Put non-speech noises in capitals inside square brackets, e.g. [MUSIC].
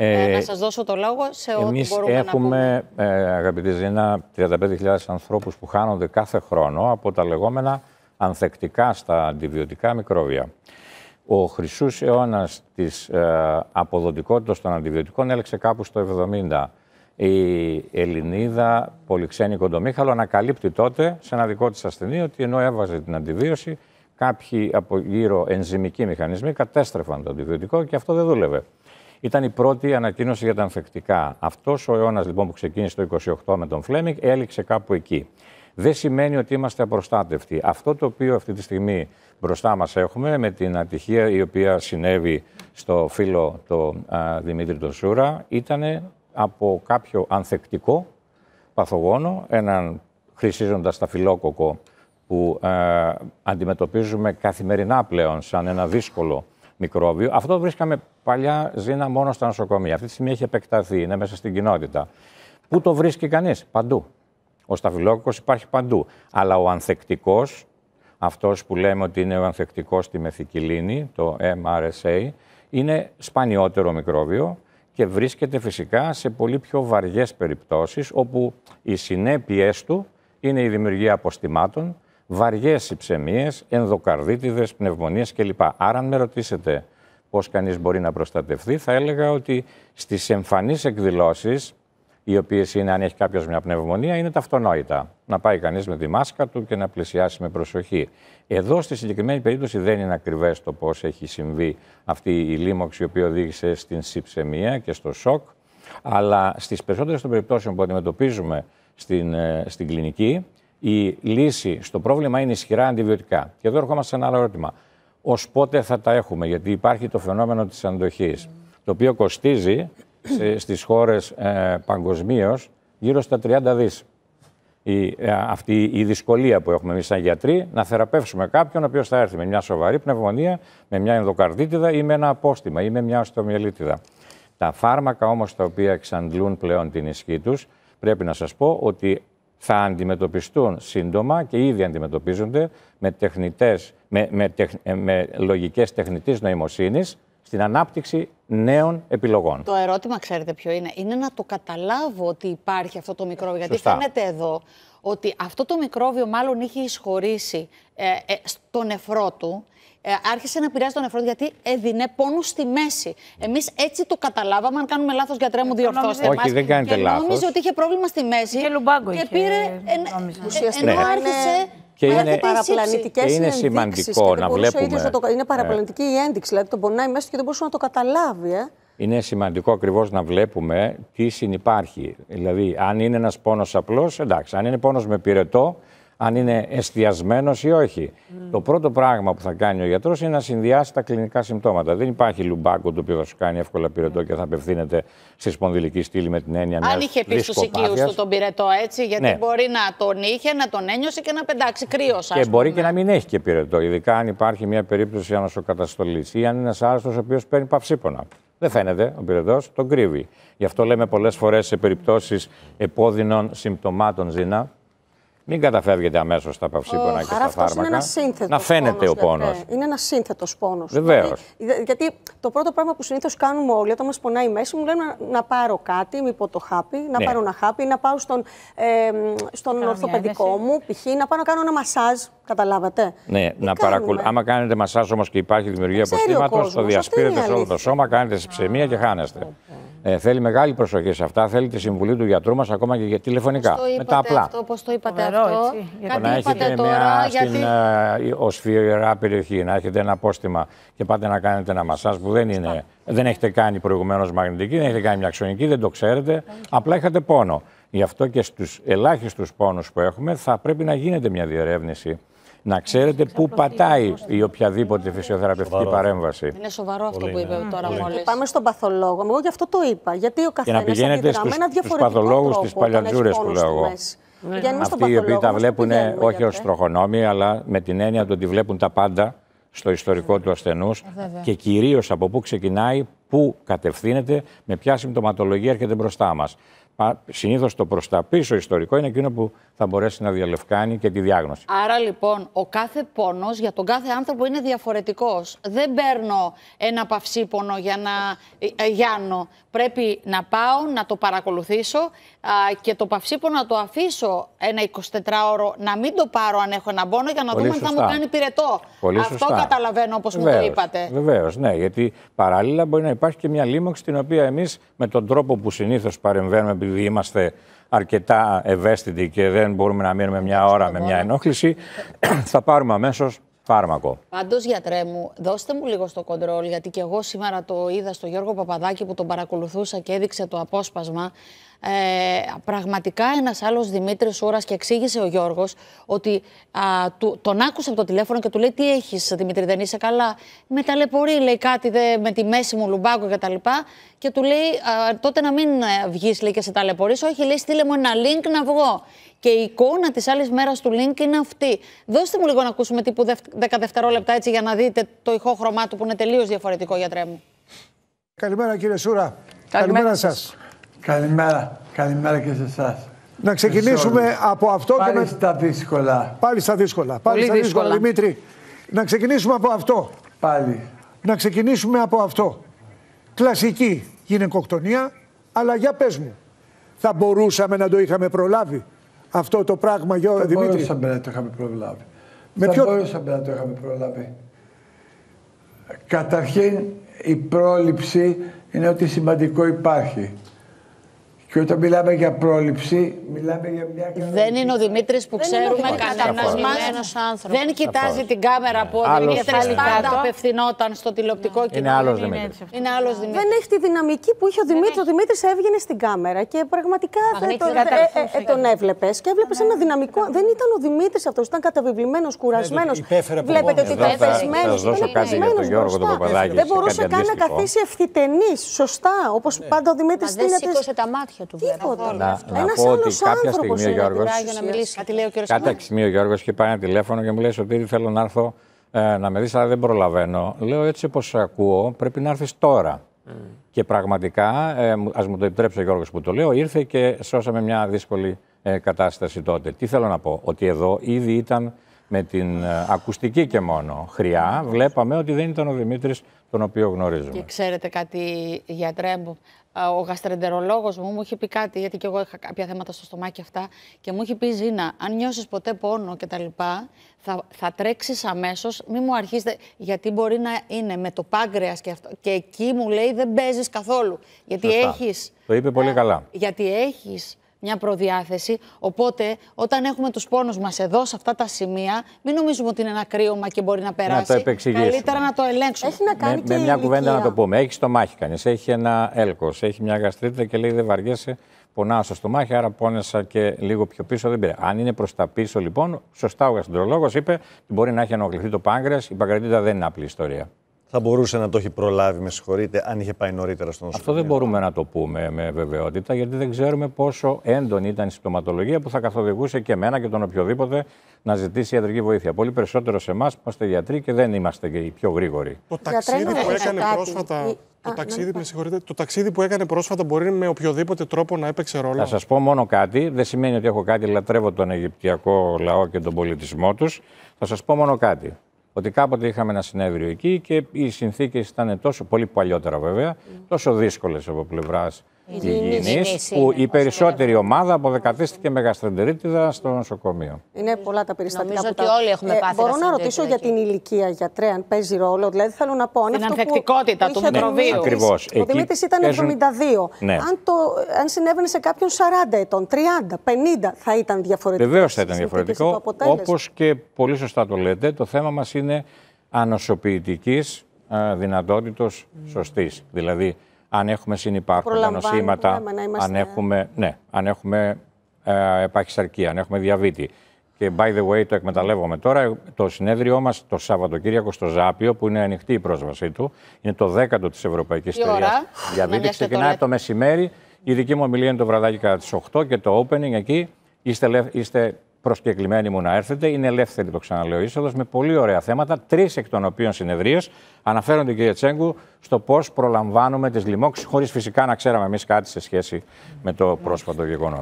Ε, ε, να σας δώσω το λόγο σε ό,τι μπορούμε έχουμε, να πούμε. Ε, αγαπητή Ζήνα, 35.000 ανθρώπους που χάνονται κάθε χρόνο από τα λεγόμενα ανθεκτικά στα αντιβιωτικά μικρόβια. Ο χρυσούς αιώνας της ε, αποδοτικότητας των αντιβιωτικών έλεξε κάπου στο 70. Η Ελληνίδα Πολυξένη Κοντομίχαλο ανακαλύπτει τότε σε ένα δικό της ασθενή ότι ενώ έβαζε την αντιβίωση, κάποιοι από γύρω ενζημικοί μηχανισμοί κατέστρεφαν το αντιβιωτικό και αυτό δεν δούλευε. Ήταν η πρώτη ανακοίνωση για τα ανθεκτικά. Αυτός ο αιώνας λοιπόν που ξεκίνησε το 28 με τον Φλέμινγκ έληξε κάπου εκεί. Δεν σημαίνει ότι είμαστε απροστάτευτοι. Αυτό το οποίο αυτή τη στιγμή μπροστά μας έχουμε με την ατυχία η οποία συνέβη στο φίλο το Δημήτρη τον ήταν από κάποιο ανθεκτικό παθογόνο, έναν χρυσίζοντας σταφυλόκοκο που αντιμετωπίζουμε καθημερινά πλέον σαν ένα δύσκολο μικρόβιο. Αυτό βρίσκαμε παλιά ζήνα μόνο στα νοσοκομεία. Αυτή τη στιγμή έχει επεκταθεί, είναι μέσα στην κοινότητα. Πού το βρίσκει κανείς, παντού. Ο σταφυλόκοκος υπάρχει παντού. Αλλά ο ανθεκτικός, αυτός που λέμε ότι είναι ο ανθεκτικός στη μεθικυλίνη, το MRSA, είναι σπανιότερο μικρόβιο και βρίσκεται φυσικά σε πολύ πιο βαριές περιπτώσεις όπου οι συνέπειες του είναι η δημιουργία αποστημάτων, βαριές υψαιμίε, ενδοκαρδίτιδες, πνευμονίες κλπ. Άρα, αν με ρωτήσετε πώς κανείς μπορεί να προστατευθεί, θα έλεγα ότι στις εμφανείς εκδηλώσεις, οι οποίες είναι αν έχει κάποιος μια πνευμονία, είναι τα αυτονόητα. Να πάει κανείς με τη μάσκα του και να πλησιάσει με προσοχή. Εδώ στη συγκεκριμένη περίπτωση δεν είναι ακριβές το πώς έχει συμβεί αυτή η λίμωξη, η οποία οδήγησε στην συψεμία και στο σοκ. Αλλά στις περισσότερες των περιπτώσεων που αντιμετωπίζουμε στην, ε, στην κλινική, η λύση στο πρόβλημα είναι ισχυρά αντιβιωτικά. Και εδώ ερχόμαστε σε ένα άλλο ερώτημα. Ως πότε θα τα έχουμε, γιατί υπάρχει το φαινόμενο της αντοχής, το οποίο κοστίζει στις χώρες ε, παγκοσμίως γύρω στα 30 δις. Η, ε, αυτή η δυσκολία που έχουμε εμείς σαν γιατροί να θεραπεύσουμε κάποιον ο οποίος θα έρθει με μια σοβαρή πνευμονία, με μια ενδοκαρδίτιδα ή με ένα απόστημα ή με μια οστομιελίτιδα. Τα φάρμακα όμως τα οποία εξαντλούν πλέον την ισχύ τους, πρέπει να σας πω ότι θα αντιμετωπιστούν σύντομα και ήδη αντιμετωπίζονται με, τεχνητές, με, με, ε, με λογικές τεχνητής νοημοσύνης στην ανάπτυξη νέων επιλογών. Το ερώτημα, ξέρετε ποιο είναι, είναι να το καταλάβω ότι υπάρχει αυτό το μικρόβιο. Γιατί φαίνεται εδώ ότι αυτό το μικρόβιο μάλλον είχε εισχωρήσει ε, ε, στο νεφρό του ε, άρχισε να πειράζει τον εαυτό γιατί έδινε πόνους στη μέση. Εμείς έτσι το καταλάβαμε. Αν κάνουμε λάθος, γιατρέ μου, ε, διορθώστε Όχι, Όχι, δεν κάνετε λάθο. νομίζω ότι είχε πρόβλημα στη μέση. Και λουμπάγκο Και πήρε. Ε, ενώ ναι. άρχισε. Και είναι, παραπλανητικές και είναι σημαντικό και να βλέπουμε. Το, είναι ναι. παραπλανητική η ένδειξη, δηλαδή τον πονάει μέσα και δεν μπορούσε να το καταλάβει. Ε. Είναι σημαντικό ακριβώς να βλέπουμε τι συνεπάρχει. Δηλαδή, αν είναι ένας πόνος απλός, εντάξει. Αν είναι πόνος με πυρετό, αν είναι εστιασμένος ή όχι. Ναι. Το πρώτο πράγμα που θα κάνει ο γιατρός είναι να συνδυάσει τα κλινικά συμπτώματα. Δεν υπάρχει λουμπάκο το οποίο θα σου κάνει εύκολα πυρετό και θα απευθύνεται στη σπονδυλική στήλη με την έννοια μια. Αν είχε πει στους οικείους του τον πυρετό έτσι, γιατί ναι. μπορεί να τον είχε, να τον ένιωσε και να πεντάξει κρύος. Και μπορεί και να μην έχει και πυρετό, ειδικά αν υπάρχει μια περίπτωση ανασοκαταστολής ή αν είναι ένας άρρωστος ο οποίος παίρνει παυσίπονα. Δεν φαίνεται ο πυρετός, τον κρύβει. Γι' αυτό λέμε πολλές φορές σε περιπτώσεις επώδυνων συμπτωμάτων, Ζήνα, μην καταφεύγετε αμέσως στα παυσίπονα και στα φάρμακα. Είναι ένας σύνθετος. Να φαίνεται πόνος, ο ε, πόνος. Ε, είναι ένας σύνθετος πόνος. Βεβαίως. Δηλαδή, γιατί το πρώτο πράγμα που συνήθως κάνουμε όλοι όταν μας πονάει η μέση μου λένε να, να πάρω κάτι, μήπω το χάπι, να ναι. πάρω ένα χάπι, να πάω στον, ε, στον ορθοπαιδικό μου, π.χ. να πάω να κάνω ένα μασάζ. Καταλάβατε. Ναι, Τι να παρακολου... Άμα κάνετε μασάζ όμως και υπάρχει δημιουργία αποστήματο, το διασπείρετε σε όλο το σώμα, κάνετε σε ψεμία και χάνεστε. Ε, θέλει μεγάλη προσοχή σε αυτά. Θέλει τη συμβουλή του γιατρού μας ακόμα και τηλεφωνικά. Με τα απλά. το είπατε, να έχετε τώρα, μια γιατί... στην οσφυρά περιοχή, να έχετε ένα απόστημα και πάτε να κάνετε ένα μασάζ που δεν, είναι, δεν έχετε κάνει προηγουμένως μαγνητική, δεν έχετε κάνει μια ξωνική, δεν το ξέρετε. Απλά είχατε πόνο. Γι' αυτό και στους ελάχιστους πόνους που έχουμε θα πρέπει να γίνεται μια διερεύνηση. Να ξέρετε πού πατάει η οποιαδήποτε φυσιοθεραπευτική σοβαρό. παρέμβαση. Είναι σοβαρό αυτό Πολύ, που παταει η οποιαδηποτε φυσιοθεραπευτικη παρεμβαση ειναι σοβαρο αυτο που ειπε τώρα μόλις. Πάμε στον παθολόγο. Εγώ γι' αυτό το είπα. Γιατί ο καθένα έχει ένα διαφορετικό στου παθολόγου, τη παλιατζούρε που λέω εγώ. Ναι. Αυτοί οι οποίοι τα βλέπουν, όχι ως τροχονόμοι, αλλά με την έννοια του ότι βλέπουν τα πάντα στο ιστορικό του ασθενούς ε, και κυρίως από πού ξεκινάει, πού κατευθύνεται, με ποια συμπτωματολογία έρχεται μπροστά μας. Συνήθως το προς τα πίσω ιστορικό είναι εκείνο που θα μπορέσει να διαλευκάνει και τη διάγνωση. Άρα λοιπόν, ο κάθε πόνος για τον κάθε άνθρωπο είναι διαφορετικός. Δεν παίρνω ένα παυσίπονο για να ε, ε, γιάνω. Πρέπει να πάω, να το παρακολουθήσω α, και το παυσίπονο να το αφήσω ένα 24ωρο, να μην το πάρω αν έχω ένα πόνο για να δούμε αν θα μου κάνει πυρετό. Αυτό καταλαβαίνω όπως μου το είπατε. Βεβαίως, ναι, γιατί παράλληλα μπορεί να υπάρχει και μια λίμωξη την οποία εμείς με τον τρόπο που συνήθως παρεμβαίνουμε επειδή είμαστε αρκετά ευαίσθητοι και δεν μπορούμε να μείνουμε μια ώρα με μια ενόχληση, [CLEARS THROAT] θα πάρουμε αμέσως φάρμακο. Πάντως, γιατρέ μου, δώστε μου λίγο στο κοντρόλ, γιατί και εγώ σήμερα το είδα στο Γιώργο Παπαδάκη που τον παρακολουθούσα και έδειξε το απόσπασμα. Ε, πραγματικά ένας άλλος Δημήτρης Ούρας και εξήγησε ο Γιώργος ότι α, του, τον άκουσε από το τηλέφωνο και του λέει: Τι έχεις, Δημήτρη, δεν είσαι καλά. Με ταλαιπωρεί, λέει κάτι με τη μέση μου λουμπάκο κτλ. Και, του λέει: Τότε να μην ε, βγεις, λέει και σε ταλαιπωρεί. Όχι, λέει: Στείλε μου ένα link να βγω. Και η εικόνα της άλλης μέρας του link είναι αυτή. Δώστε μου λίγο να ακούσουμε τύπου 10 δευτερόλεπτα έτσι για να δείτε το ηχόχρωμά του που είναι τελείως διαφορετικό, γιατρέ μου. Καλημέρα, κύριε Σούρα. Καλημέρα, Καλημέρα σας. Καλημέρα. Καλημέρα και σε εσάς. Να ξεκινήσουμε από αυτό Πάλι και με... στα δύσκολα. Πάλι στα δύσκολα. Πάλι στα δύσκολα, Δημήτρη. Να ξεκινήσουμε από αυτό. Πάλι. Να ξεκινήσουμε από αυτό. Κλασική γυναικοκτονία, αλλά για πες μου. Θα μπορούσαμε να το είχαμε προλάβει αυτό το πράγμα, Γιώργο Δημήτρη. Θα μπορούσαμε να το είχαμε προλάβει. Με θα ποιο... μπορούσαμε να το είχαμε προλάβει. Καταρχήν η πρόληψη είναι ότι σημαντικό υπάρχει. Και όταν μιλάμε για πρόληψη, μιλάμε για μια κατάσταση. Δεν είναι ο Δημήτρης που ξέρουμε κανένα μα. Δεν κοιτάζει την κάμερα από ό,τι όλη την πάντα απευθυνόταν στο τηλεοπτικό κοινό. Είναι άλλο άλλος Δεν έχει τη δυναμική που είχε ο Δημήτρη. Ο Δημήτρης έβγαινε στην κάμερα και πραγματικά ε, δεν ε, ε, τον, ε, έβλεπες. Και έβλεπες ένα ναι, ναι, ναι. δυναμικό. Δεν ήταν ο Δημήτρης αυτός. Ήταν καταβιβλημένος, κουρασμένο. Βλέπετε ότι ήταν πεσμένο. Δεν μπορούσε καν να καθίσει ευθυτενής. Σωστά. Όπως πάντα ο Δημήτρης είναι. Δεν τα μάτια. Να, πω ότι κάποια στιγμή ο Γιώργο. Κάποια στιγμή ο Γιώργος και πάει ένα τηλέφωνο και μου λέει ότι θέλω να έρθω ε, να με δεις, αλλά δεν προλαβαίνω. Λέω έτσι όπως ακούω, πρέπει να έρθεις τώρα. Mm. Και πραγματικά, ε, ας μου το επιτρέψει ο Γιώργος που το λέω, ήρθε και σώσαμε μια δύσκολη ε, κατάσταση τότε. Τι θέλω να πω, ότι εδώ ήδη ήταν με την ε, ακουστική και μόνο χρειά, βλέπαμε ότι δεν ήταν ο Δημήτρης τον οποίο γνωρίζουμε. Και ξέρετε κάτι, για ο γαστρεντερολόγος μου μου είχε πει κάτι, γιατί και εγώ είχα κάποια θέματα στο στομάχι αυτά, και μου είχε πει Ζήνα, αν νιώσεις ποτέ πόνο και τα λοιπά, θα, θα τρέξεις αμέσως, μη μου αρχίσετε, γιατί μπορεί να είναι με το πάγκρεας και αυτό. Και εκεί μου λέει δεν παίζεις καθόλου, γιατί Το είπε πολύ ε, καλά. Γιατί έχεις μια προδιάθεση. Οπότε, όταν έχουμε τους πόνους μας εδώ, σε αυτά τα σημεία, μην νομίζουμε ότι είναι ένα κρύωμα και μπορεί να περάσει. Να το Καλύτερα να το ελέγξουμε. Έχει να κάνει με, και με μια ηλικία. κουβέντα να το πούμε. Έχει το μάχη κανείς, έχει ένα έλκος, έχει μια γαστρίτιδα και λέει δεν βαριέσαι, πονάω στο στομάχι, άρα πόνεσα και λίγο πιο πίσω. Δεν πήρε. Αν είναι προς τα πίσω, λοιπόν, σωστά ο γαστρολόγο είπε ότι μπορεί να έχει ενοχληθεί το πάγκρε. Η παγκρατήτα δεν είναι απλή ιστορία θα μπορούσε να το έχει προλάβει, με συγχωρείτε, αν είχε πάει νωρίτερα στον νοσοκομείο. Αυτό δεν μπορούμε να το πούμε με βεβαιότητα, γιατί δεν ξέρουμε πόσο έντονη ήταν η συμπτωματολογία που θα καθοδηγούσε και εμένα και τον οποιοδήποτε να ζητήσει ιατρική βοήθεια. Πολύ περισσότερο σε εμάς που είμαστε γιατροί και δεν είμαστε και οι πιο γρήγοροι. Το ταξίδι που έκανε πρόσφατα. Το, ταξίδι, με το ταξίδι που έκανε πρόσφατα μπορεί με οποιοδήποτε τρόπο να έπαιξε ρόλο. Θα σας πω μόνο κάτι. Δεν σημαίνει ότι έχω κάτι. Λατρεύω τον Αιγυπτιακό λαό και τον πολιτισμό τους. Θα σας πω μόνο κάτι ότι κάποτε είχαμε ένα συνέδριο εκεί και οι συνθήκες ήταν τόσο πολύ παλιότερα βέβαια, mm. τόσο δύσκολες από πλευράς υγιεινής, που η περισσότερη ομάδα αποδεκατίστηκε με γαστρεντερίτιδα στο νοσοκομείο. Είναι πολλά τα περιστατικά Νομίζω που ότι όλοι έχουμε ε, πάθει. μπορώ να ρωτήσω για την ηλικία γιατρέ, αν παίζει ρόλο. Δηλαδή θέλω να πω... την ανθεκτικότητα του μικροβίου. Ναι, ακριβώς. Ο Δημήτρης ήταν 72. Ναι. Αν, το, αν συνέβαινε σε κάποιον 40 ετών, 30, 50, θα ήταν διαφορετικό. Βεβαίως θα ήταν διαφορετικό. Όπως και πολύ σωστά το λέτε, το θέμα μας είναι ανοσοποιητικής ε, δυνατότητα σωστής. Δηλαδή, αν έχουμε συνυπάρχοντα νοσήματα, αν έχουμε, ναι, αν έχουμε ε, αν έχουμε διαβήτη. Και by the way, το εκμεταλλεύομαι τώρα. Το συνέδριό μας το Σαββατοκύριακο στο Ζάπιο, που είναι ανοιχτή η πρόσβασή του, είναι το δέκατο ο της Ευρωπαϊκής Εταιρεία Διαβήτη. Ξεκινάει το, μεσημέρι. Η δική μου ομιλία είναι το βραδάκι κατά τις 8 και το opening εκεί. είστε προσκεκλημένοι μου να έρθετε. Είναι ελεύθερη, το ξαναλέω, είσοδος με πολύ ωραία θέματα. Τρεις εκ των οποίων συνεδρίες αναφέρονται, κύριε Τσέγκου, στο πώς προλαμβάνουμε τις λοιμώξεις, χωρίς φυσικά να ξέραμε εμείς κάτι σε σχέση με το πρόσφατο γεγονός.